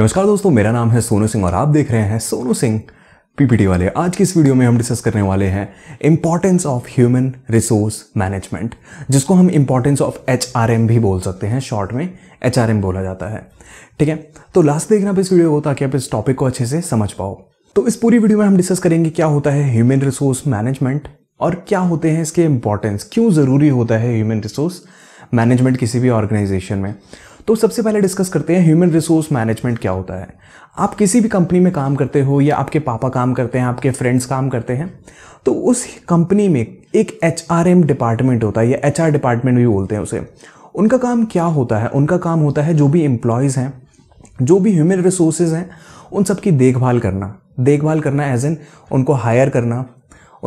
नमस्कार दोस्तों मेरा नाम है सोनू सिंह और आप देख रहे हैं सोनू सिंह पीपीटी वाले आज की इस वीडियो में हम डिस्कस करने वाले हैं importance of human resource management जिसको हम इंपॉर्टेंस ऑफ एच भी बोल सकते हैं शॉर्ट में एच बोला जाता है ठीक है तो लास्ट देखना आप इस वीडियो को ताकि आप इस टॉपिक को अच्छे से समझ पाओ तो इस पूरी वीडियो में हम डिस्कस करेंगे क्या होता है ह्यूमन रिसोर्स मैनेजमेंट और क्या होते हैं इसके इंपॉर्टेंस क्यों ज़रूरी होता है ह्यूमन रिसोर्स मैनेजमेंट किसी भी ऑर्गेनाइजेशन में तो सबसे पहले डिस्कस करते हैं ह्यूमन रिसोर्स मैनेजमेंट क्या होता है आप किसी भी कंपनी में काम करते हो या आपके पापा काम करते हैं आपके फ्रेंड्स काम करते हैं तो उस कंपनी में एक एच डिपार्टमेंट होता है या एच डिपार्टमेंट भी बोलते हैं उसे उनका काम क्या होता है उनका काम होता है जो भी एम्प्लॉयज़ हैं जो भी ह्यूमन रिसोर्सेज हैं उन सब की देखभाल करना देखभाल करना एज एन उनको हायर करना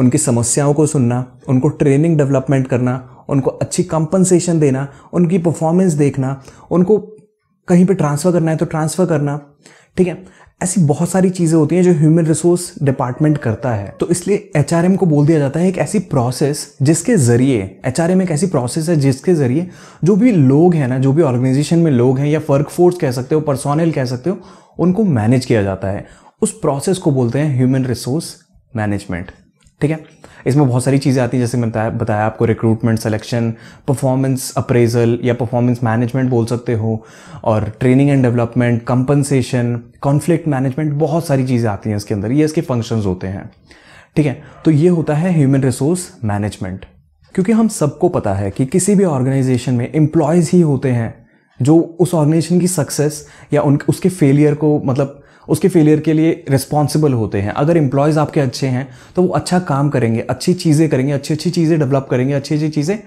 उनकी समस्याओं को सुनना उनको ट्रेनिंग डेवलपमेंट करना उनको अच्छी कंपनसेशन देना उनकी परफॉर्मेंस देखना उनको कहीं पे ट्रांसफ़र करना है तो ट्रांसफ़र करना ठीक है ऐसी बहुत सारी चीज़ें होती हैं जो ह्यूमन रिसोर्स डिपार्टमेंट करता है तो इसलिए एच को बोल दिया जाता है एक ऐसी प्रोसेस जिसके ज़रिए एच एक ऐसी प्रोसेस है जिसके ज़रिए जो भी लोग हैं ना जो भी ऑर्गेनाइजेशन में लोग हैं या वर्क फोर्स कह सकते हो पर्सोनल कह सकते हो उनको मैनेज किया जाता है उस प्रोसेस को बोलते हैं ह्यूमन रिसोर्स मैनेजमेंट ठीक है इसमें बहुत सारी चीज़ें आती हैं जैसे मैंने बताया आपको रिक्रूटमेंट सेलेक्शन परफॉर्मेंस अप्रेजल या परफॉर्मेंस मैनेजमेंट बोल सकते हो और training and development compensation conflict management बहुत सारी चीज़ें आती हैं इसके अंदर ये इसके फंक्शन होते हैं ठीक है तो ये होता है ह्यूमन रिसोर्स मैनेजमेंट क्योंकि हम सबको पता है कि किसी भी ऑर्गेनाइजेशन में एम्प्लॉयज़ ही होते हैं जो उस ऑर्गेनाइजेशन की सक्सेस या उन उसके फेलियर को मतलब उसके फेलियर के लिए रिस्पॉन्सिबल होते हैं अगर एम्प्लॉयज़ आपके अच्छे हैं तो वो अच्छा काम करेंगे अच्छी चीज़ें करेंगे अच्छी अच्छी चीज़ें डेवलप करेंगे अच्छी अच्छी चीज़ें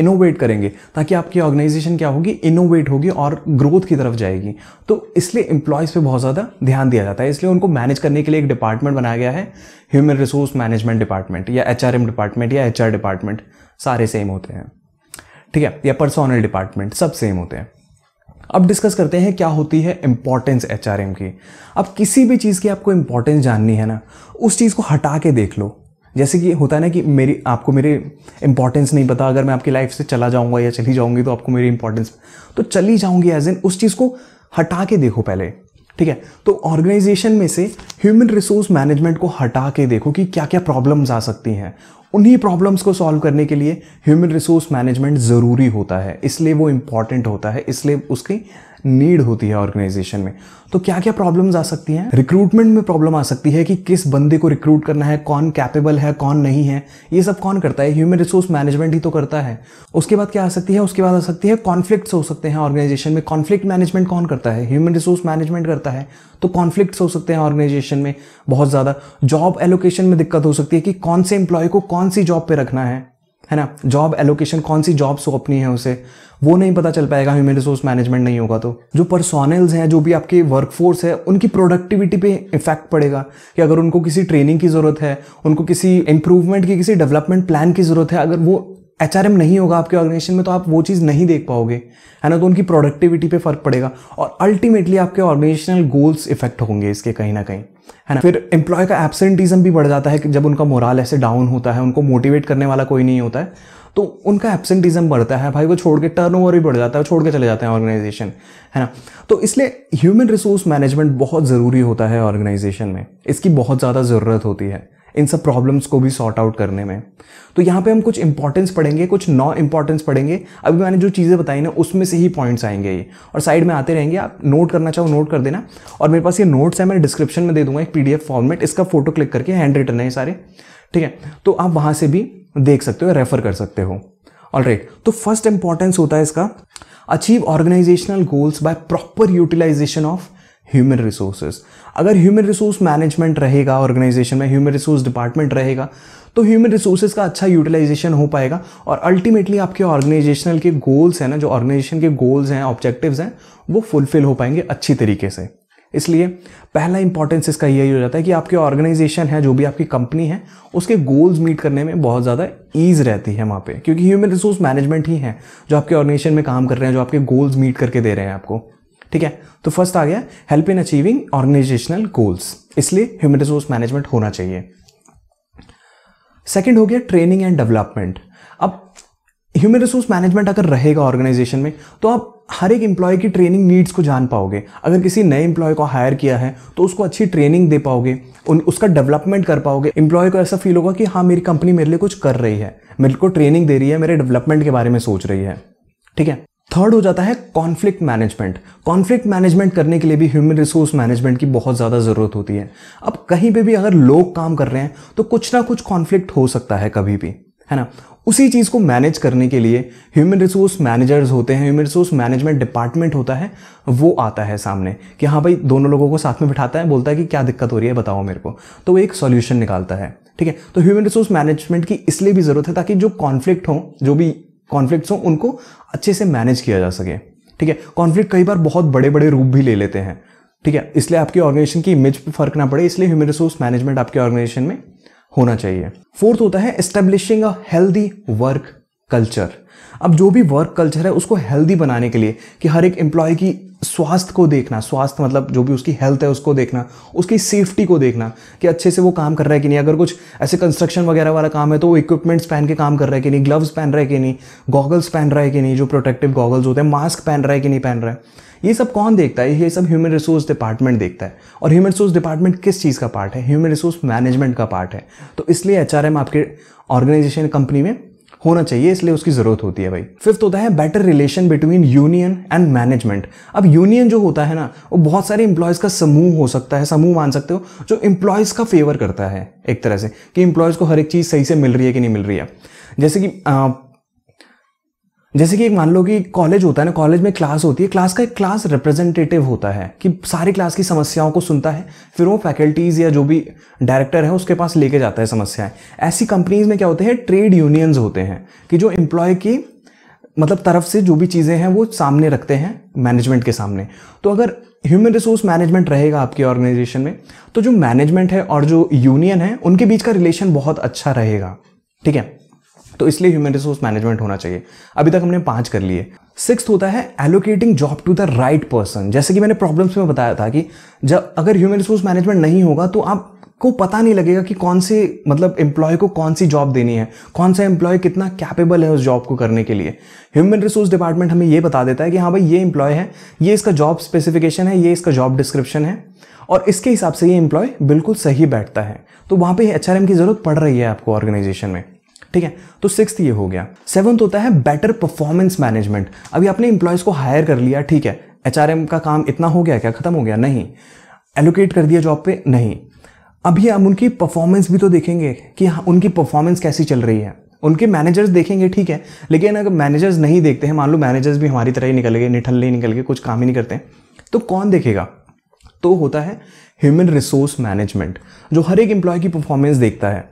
इनोवेट करेंगे ताकि आपकी ऑर्गेनाइजेशन क्या होगी इनोवेट होगी और ग्रोथ की तरफ जाएगी तो इसलिए एम्प्लॉयज़ पे बहुत ज़्यादा ध्यान दिया जाता है इसलिए उनको मैनेज करने के लिए एक डिपार्टमेंट बनाया गया है ह्यूमन रिसोर्स मैनेजमेंट डिपार्टमेंट या एच डिपार्टमेंट या एच डिपार्टमेंट सारे सेम होते हैं ठीक है या पर्सोनल डिपार्टमेंट सब सेम होते हैं अब डिस्कस करते हैं क्या होती है इंपॉर्टेंस एच की अब किसी भी चीज़ की आपको इंपॉर्टेंस जाननी है ना उस चीज़ को हटा के देख लो जैसे कि होता है ना कि मेरी आपको मेरे इंपॉर्टेंस नहीं पता अगर मैं आपकी लाइफ से चला जाऊंगा या चली जाऊंगी तो आपको मेरी इंपॉर्टेंस तो चली जाऊंगी एज एन उस चीज़ को हटा के देखो पहले ठीक है तो ऑर्गेनाइजेशन में से ह्यूमन रिसोर्स मैनेजमेंट को हटा के देखो कि क्या क्या प्रॉब्लम्स आ सकती हैं उन्हीं प्रॉब्लम्स को सॉल्व करने के लिए ह्यूमन रिसोर्स मैनेजमेंट ज़रूरी होता है इसलिए वो इम्पॉर्टेंट होता है इसलिए उसकी नीड होती है ऑर्गेनाइजेशन में तो क्या क्या प्रॉब्लम्स आ सकती हैं रिक्रूटमेंट में प्रॉब्लम आ सकती है कि किस बंदे को रिक्रूट करना है कौन कैपेबल है कौन नहीं है ये सब कौन करता है ह्यूमन रिसोर्स मैनेजमेंट ही तो करता है उसके बाद क्या आ सकती है उसके बाद आ सकती है कॉन्फ्लिक्ट हो सकते हैं ऑर्गेनाइजेशन में कॉन्फ्लिक्ट मैनेजमेंट कौन करता है ह्यूमन रिसोर्स मैनेजमेंट करता है तो कॉन्फ्लिक्ट हो सकते हैं ऑर्गेनाइजेशन में बहुत ज़्यादा जॉब एलोकेशन में दिक्कत हो सकती है कि कौन से एम्प्लॉय को कौन सी जॉब पे रखना है है ना जॉब एलोकेशन कौन सी जॉब सौंपनी है उसे वो नहीं पता चल पाएगा ह्यूमन रिसोर्स मैनेजमेंट नहीं होगा तो जो पर्सोनल्स हैं जो भी आपके वर्कफोर्स है उनकी प्रोडक्टिविटी पे इफेक्ट पड़ेगा कि अगर उनको किसी ट्रेनिंग की ज़रूरत है उनको किसी इंप्रूवमेंट की किसी डेवलपमेंट प्लान की ज़रूरत है अगर वो एच नहीं होगा आपके ऑर्गेनाइजेशन में तो आप वो चीज़ नहीं देख पाओगे है ना तो उनकी प्रोडक्टिविटी पे फर्क पड़ेगा और अल्टीमेटली आपके ऑर्गेनाइजेशनल गोल्स इफेक्ट होंगे इसके कहीं ना कहीं है ना फिर एम्प्लॉय का एबसेंटिज्म भी बढ़ जाता है कि जब उनका मोरल ऐसे डाउन होता है उनको मोटिवेट करने वाला कोई नहीं होता है तो उनका एबसेंटिज्म बढ़ता है भाई वो छोड़ के टर्न भी बढ़ जाता है छोड़ के चले जाते हैं ऑर्गेनाइजेशन है ना तो इसलिए ह्यूमन रिसोर्स मैनेजमेंट बहुत ज़रूरी होता है ऑर्गेनाइजेशन में इसकी बहुत ज़्यादा ज़रूरत होती है इन सब प्रॉब्लम्स को भी सॉर्ट आउट करने में तो यहाँ पे हम कुछ इंपॉर्टेंस पढ़ेंगे कुछ नॉ इंपॉर्टेंस पढ़ेंगे अभी मैंने जो चीज़ें बताई ना उसमें से ही पॉइंट्स आएंगे ये और साइड में आते रहेंगे आप नोट करना चाहो नोट कर देना और मेरे पास ये नोट्स है मैं डिस्क्रिप्शन में दे दूंगा एक पी फॉर्मेट इसका फोटो क्लिक करके हैंड रिटर्न है सारे ठीक है तो आप वहाँ से भी देख सकते हो रेफर कर सकते हो ऑल right. तो फर्स्ट इंपॉर्टेंस होता है इसका achieve organisational goals by proper utilisation of human resources अगर ह्यूमन रिसोर्स मैनेजमेंट रहेगा ऑर्गेनाइजेशन में ह्यूमन रिसोर्स डिपार्टमेंट रहेगा तो ह्यूमन रिसोर्सेज का अच्छा यूटिलाइजेशन हो पाएगा और अल्टीमेटली आपके ऑर्गेनाइजेशनल के गोल्स हैं ना जो ऑर्गेनाइजेशन के गोल्स हैं ऑब्जेक्टिव्स हैं वो फुलफिल हो पाएंगे अच्छी तरीके से इसलिए पहला इंपॉर्टेंस इसका यही हो जाता है कि आपके ऑर्गेनाइजेशन है जो भी आपकी कंपनी है उसके गोल्स मीट करने में बहुत ज़्यादा ईज रहती है वहाँ पे क्योंकि ह्यूमन रिसोर्स मैनेजमेंट ही है जो आपके ऑर्गेनाइजेशन में काम कर रहे हैं जो आपके गोल्स मीट करके दे रहे हैं आपको ठीक है तो फर्स्ट आ गया help in achieving organisational goals इसलिए ह्यूमन रिसोर्स मैनेजमेंट होना चाहिए सेकेंड हो गया ट्रेनिंग एंड डेवलपमेंट अब ह्यूमन रिसोर्स मैनेजमेंट अगर रहेगा ऑर्गेनाइजेशन में तो आप हर एक एम्प्लॉय की ट्रेनिंग नीड्स को जान पाओगे अगर किसी नए एम्प्लॉय को हायर किया है तो उसको अच्छी ट्रेनिंग दे पाओगे उन उसका डेवलपमेंट कर पाओगे एम्प्लॉय को ऐसा फील होगा कि हाँ मेरी कंपनी मेरे लिए कुछ कर रही है मेरे को ट्रेनिंग दे रही है मेरे डेवलपमेंट के बारे में सोच रही है ठीक है थर्ड हो जाता है कॉन्फ्लिक्ट मैनेजमेंट कॉन्फ्लिक्ट मैनेजमेंट करने के लिए भी ह्यूमन रिसोर्स मैनेजमेंट की बहुत ज़्यादा ज़रूरत होती है अब कहीं पे भी अगर लोग काम कर रहे हैं तो कुछ ना कुछ कॉन्फ्लिक्ट हो सकता है कभी भी है ना उसी चीज़ को मैनेज करने के लिए ह्यूमन रिसोर्स मैनेजर्स होते हैं ह्यूमन रिसोर्स मैनेजमेंट डिपार्टमेंट होता है वो आता है सामने कि हाँ भाई दोनों लोगों को साथ में बिठाता है बोलता है कि क्या दिक्कत हो रही है बताओ मेरे को तो वो एक सॉल्यूशन निकालता है ठीक है तो ह्यूमन रिसोर्स मैनेजमेंट की इसलिए भी ज़रूरत है ताकि जो कॉन्फ्लिक्ट हो जो भी कॉन्फ्लिक्ट्स हों उनको अच्छे से मैनेज किया जा सके ठीक है कॉन्फ्लिक्ट कई बार बहुत बड़े बड़े रूप भी ले लेते हैं ठीक है इसलिए आपकी ऑर्गेनाइजेशन की इमेज पर फर्क ना पड़े इसलिए ह्यूमन रिसोर्स मैनेजमेंट आपके ऑर्गेनाइजेशन में होना चाहिए फोर्थ होता है establishing a healthy work culture अब जो भी वर्क कल्चर है उसको हेल्दी बनाने के लिए कि हर एक एम्प्लॉय की स्वास्थ्य को देखना स्वास्थ्य मतलब जो भी उसकी हेल्थ है उसको देखना उसकी सेफ्टी को देखना कि अच्छे से वो काम कर रहा है कि नहीं अगर कुछ ऐसे कंस्ट्रक्शन वगैरह वाला काम है तो वो इक्विपमेंट्स पहन के काम कर रहा है कि नहीं ग्लव्स पहन रहा है कि नहीं गॉगल्स पहन रहा है कि नहीं जो प्रोटेक्टिव गॉगल्स होते हैं मास्क पहन रहा है कि नहीं पहन रहा है ये सब कौन देखता है ये सब ह्यूमन रिसोर्स डिपार्टमेंट देखता है और ह्यूमन रिसोर्स डिपार्टमेंट किस चीज़ का पार्ट है ह्यूमन रिसोर्स मैनेजमेंट का पार्ट है तो इसलिए एच आपके ऑर्गेनाइजेशन कंपनी में होना चाहिए इसलिए उसकी ज़रूरत होती है भाई फिफ्थ होता है better relation between union and management अब यूनियन जो होता है ना वो बहुत सारे इंप्लॉयज़ का समूह हो सकता है समूह मान सकते हो जो इंप्लॉयज़ का फेवर करता है एक तरह से कि इंप्लॉयज़ को हर एक चीज़ सही से मिल रही है कि नहीं मिल रही है जैसे कि जैसे कि एक मान लो कि कॉलेज होता है ना कॉलेज में क्लास होती है क्लास का एक क्लास रिप्रेजेंटेटिव होता है कि सारी क्लास की समस्याओं को सुनता है फिर वो फैकल्टीज़ या जो भी डायरेक्टर है उसके पास लेके जाता है समस्याएं ऐसी कंपनीज में क्या होते हैं ट्रेड यूनियंस होते हैं कि जो एम्प्लॉय की मतलब तरफ से जो भी चीज़ें हैं वो सामने रखते हैं मैनेजमेंट के सामने तो अगर ह्यूमन रिसोर्स मैनेजमेंट रहेगा आपकी ऑर्गेनाइजेशन में तो जो मैनेजमेंट है और जो यूनियन है उनके बीच का रिलेशन बहुत अच्छा रहेगा ठीक है तो इसलिए ह्यूमन रिसोर्स मैनेजमेंट होना चाहिए अभी तक हमने पांच कर लिए सिक्स होता है allocating job to the right person जैसे कि मैंने प्रॉब्लम्स में बताया था कि जब अगर ह्यूमन रिसोर्स मैनेजमेंट नहीं होगा तो आप को पता नहीं लगेगा कि कौन से मतलब एम्प्लॉय को कौन सी जॉब देनी है कौन सा एम्प्लॉय कितना कैपेबल है उस जॉब को करने के लिए ह्यूमन रिसोर्स डिपार्टमेंट हमें ये बता देता है कि हाँ भाई ये एम्प्लॉय है ये इसका जॉब स्पेसिफिकेशन है ये इसका जॉब डिस्क्रिप्शन है और इसके हिसाब से ये एम्प्लॉय बिल्कुल सही बैठता है तो वहाँ पर एच की ज़रूरत पड़ रही है आपको ऑर्गेनाइजेशन में ठीक है तो सिक्स ये हो गया सेवन्थ होता है बेटर परफॉर्मेंस मैनेजमेंट अभी आपने इंप्लॉयज़ को हायर कर लिया ठीक है एच का काम इतना हो गया क्या खत्म हो गया नहीं एलोकेट कर दिया जॉब पे नहीं अभी हम उनकी परफॉर्मेंस भी तो देखेंगे कि हाँ, उनकी परफॉर्मेंस कैसी चल रही है उनके मैनेजर्स देखेंगे ठीक है लेकिन अगर मैनेजर्स नहीं देखते हैं मान लो मैनेजर्स भी हमारी तरह ही निकल गए निठल ही निकल गए कुछ काम ही नहीं करते तो कौन देखेगा तो होता है ह्यूमन रिसोर्स मैनेजमेंट जो हर एक एम्प्लॉय की परफॉर्मेंस देखता है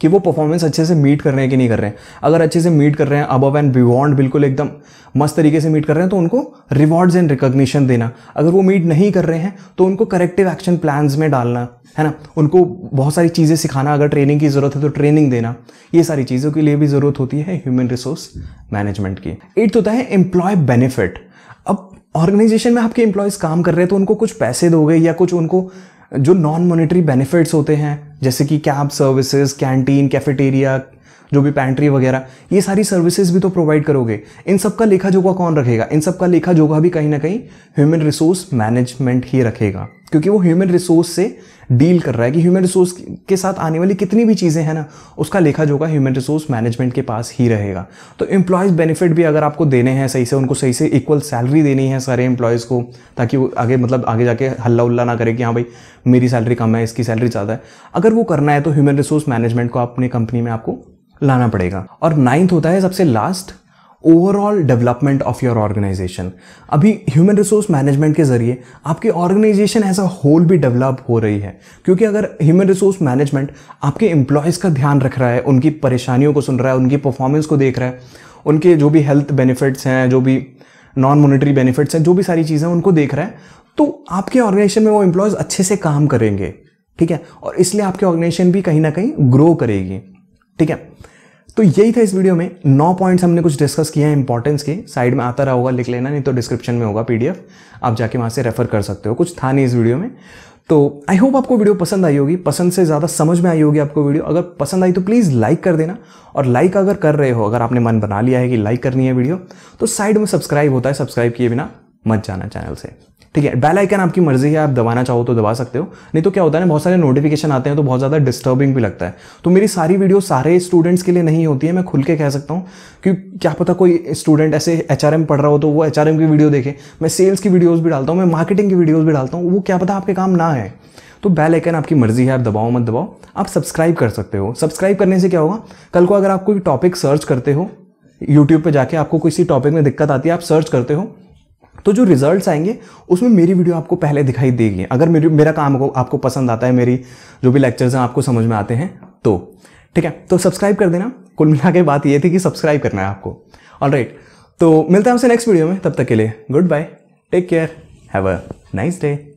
कि वो परफॉर्मेंस अच्छे से मीट कर रहे हैं कि नहीं कर रहे हैं अगर अच्छे से मीट कर रहे हैं अबव एंड बियॉन्ड बिल्कुल एकदम मस्त तरीके से मीट कर रहे हैं तो उनको रिवॉर्ड्स एंड रिकॉग्निशन देना अगर वो मीट नहीं कर रहे हैं तो उनको करेक्टिव एक्शन प्लान्स में डालना है ना उनको बहुत सारी चीज़ें सिखाना अगर ट्रेनिंग की ज़रूरत है तो ट्रेनिंग देना ये सारी चीज़ों के लिए भी ज़रूरत होती है ह्यूमन रिसोर्स मैनेजमेंट की एट्थ होता है एम्प्लॉय बेनिफिट अब ऑर्गेनाइजेशन में आपके एम्प्लॉयज़ काम कर रहे हैं तो उनको कुछ पैसे दोगे या कुछ उनको जो नॉन मोनिटरी बेनिफिट्स होते हैं जैसे कि कैब सर्विसेज कैंटीन कैफेटेरिया जो भी पैंट्री वगैरह ये सारी सर्विसेज भी तो प्रोवाइड करोगे इन सब का लेखा जोखा कौन रखेगा इन सब का लेखा जोखा भी कहीं ना कहीं ह्यूमन रिसोर्स मैनेजमेंट ही रखेगा क्योंकि वो ह्यूमन रिसोर्स से डील कर रहा है कि ह्यूमन रिसोर्स के साथ आने वाली कितनी भी चीज़ें हैं ना उसका लेखा जोखा ह्यूमन रिसोर्स मैनेजमेंट के पास ही रहेगा तो एम्प्लॉयज़ बेनिफिट भी अगर आपको देने हैं सही से उनको सही से इक्वल सैलरी देनी है सारे एम्प्लॉयज़ को ताकि वो आगे मतलब आगे जाके हल्ला उल्ला ना करे कि हाँ भाई मेरी सैलरी कम है इसकी सैलरी ज़्यादा है अगर वो करना है तो ह्यूमन रिसोर्स मैनेजमेंट को अपनी कंपनी में आपको लाना पड़ेगा और नाइन्थ होता है सबसे last overall development of your organisation अभी ह्यूमन रिसोर्स मैनेजमेंट के जरिए आपकी ऑर्गेनाइजेशन एज अ होल भी डेवलप हो रही है क्योंकि अगर ह्यूमन रिसोर्स मैनेजमेंट आपके एम्प्लॉयज़ का ध्यान रख रहा है उनकी परेशानियों को सुन रहा है उनकी परफॉर्मेंस को देख रहा है उनके जो भी हेल्थ बेनिफिट्स हैं जो भी नॉन मोनिटरी बेनिफिट्स हैं जो भी सारी चीज़ें उनको देख रहा है तो आपके ऑर्गेनाइजेशन में वो एम्प्लॉयज़ अच्छे से काम करेंगे ठीक है और इसलिए आपकी ऑर्गेनाइजेशन भी कहीं ना कहीं ग्रो करेगी ठीक है तो यही था इस वीडियो में नौ पॉइंट्स हमने कुछ डिस्कस किया है इंपॉर्टेंस के साइड में आता रहा होगा लिख लेना नहीं तो डिस्क्रिप्शन में होगा पीडीएफ आप जाके वहां से रेफर कर सकते हो कुछ था नहीं इस वीडियो में तो आई होप आपको वीडियो पसंद आई होगी पसंद से ज़्यादा समझ में आई होगी आपको वीडियो अगर पसंद आई तो प्लीज़ लाइक कर देना और लाइक अगर कर रहे हो अगर आपने मन बना लिया है कि लाइक करनी है वीडियो तो साइड में सब्सक्राइब होता है सब्सक्राइब किए बिना मत जाना चैनल से ठीक है बेल आइकन आपकी मर्जी है आप दबाना चाहो तो दबा सकते हो नहीं तो क्या होता है ना बहुत सारे नोटिफिकेशन आते हैं तो बहुत ज़्यादा डिस्टर्बिंग भी लगता है तो मेरी सारी वीडियो सारे स्टूडेंट्स के लिए नहीं होती है मैं खुल के कह सकता हूँ कि क्या पता कोई स्टूडेंट ऐसे एच पढ़ रहा हो तो वो एच की वीडियो देखे मैं सेल्स की वीडियोज़ भी डालता हूँ मैं मार्केटिंग की वीडियोज़ भी डालता हूँ वो क्या पता आपके काम ना है तो बेल आइकन आपकी मर्जी है आप दबाओ मत दबाओ आप सब्सक्राइब कर सकते हो सब्सक्राइब करने से क्या होगा कल को अगर आप कोई टॉपिक सर्च करते हो यूट्यूब पे जाके आपको किसी टॉपिक में दिक्कत आती है आप सर्च करते हो तो जो रिजल्ट्स आएंगे उसमें मेरी वीडियो आपको पहले दिखाई देगी अगर मेरी मेरा काम को आपको पसंद आता है मेरी जो भी लेक्चर्स हैं आपको समझ में आते हैं तो ठीक है तो सब्सक्राइब कर देना कुल मिला के बात ये थी कि सब्सक्राइब करना है आपको ऑल राइट तो मिलते हैं हमसे नेक्स्ट वीडियो में तब तक के लिए good bye take care have a nice day